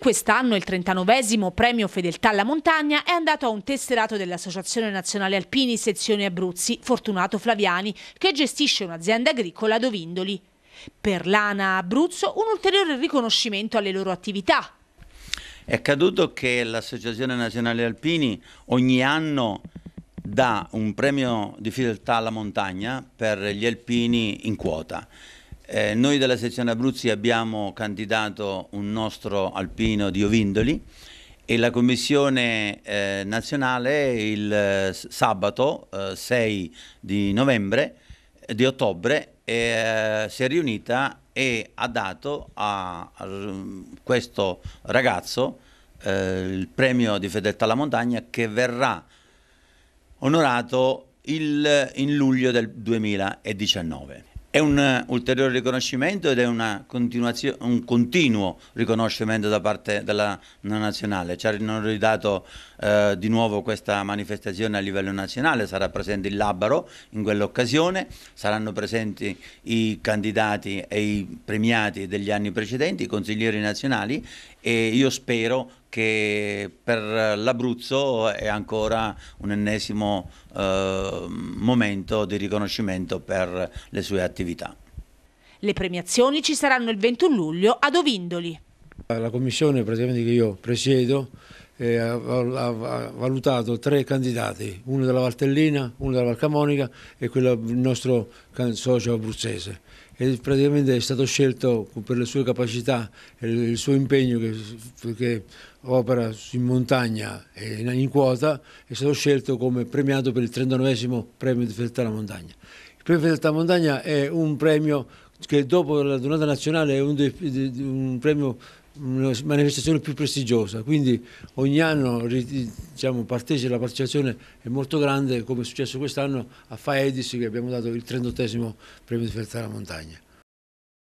quest'anno il 39 esimo premio Fedeltà alla montagna è andato a un tesserato dell'Associazione Nazionale Alpini Sezione Abruzzi, Fortunato Flaviani, che gestisce un'azienda agricola a Dovindoli. Per l'ANA Abruzzo un ulteriore riconoscimento alle loro attività. È accaduto che l'Associazione Nazionale Alpini ogni anno dà un premio di fedeltà alla montagna per gli alpini in quota. Eh, noi della sezione Abruzzi abbiamo candidato un nostro alpino di Ovindoli e la commissione eh, nazionale il eh, sabato eh, 6 di novembre eh, di ottobre eh, si è riunita e ha dato a, a questo ragazzo il premio di fedeltà alla montagna che verrà onorato il, in luglio del 2019. È un ulteriore riconoscimento ed è un continuo riconoscimento da parte della nazionale. Ci hanno ridato eh, di nuovo questa manifestazione a livello nazionale, sarà presente il Labaro in quell'occasione, saranno presenti i candidati e i premiati degli anni precedenti, i consiglieri nazionali e io spero che per l'Abruzzo è ancora un ennesimo eh, momento di riconoscimento per le sue attività. Le premiazioni ci saranno il 21 luglio ad Ovindoli. La commissione praticamente che io presiedo eh, ha, ha, valutato tre candidati, uno della Valtellina, uno della Valcamonica e quello del nostro socio abruzzese. E praticamente è stato scelto per le sue capacità e il suo impegno che, che opera in montagna e in, in quota, è stato scelto come premiato per il 39 premio di fedeltà alla montagna. Il premio di fedeltà alla montagna è un premio che dopo la donata nazionale è un, un premio una manifestazione più prestigiosa, quindi ogni anno diciamo, la partecipazione è molto grande come è successo quest'anno a Faedis che abbiamo dato il 38 premio di della Montagna.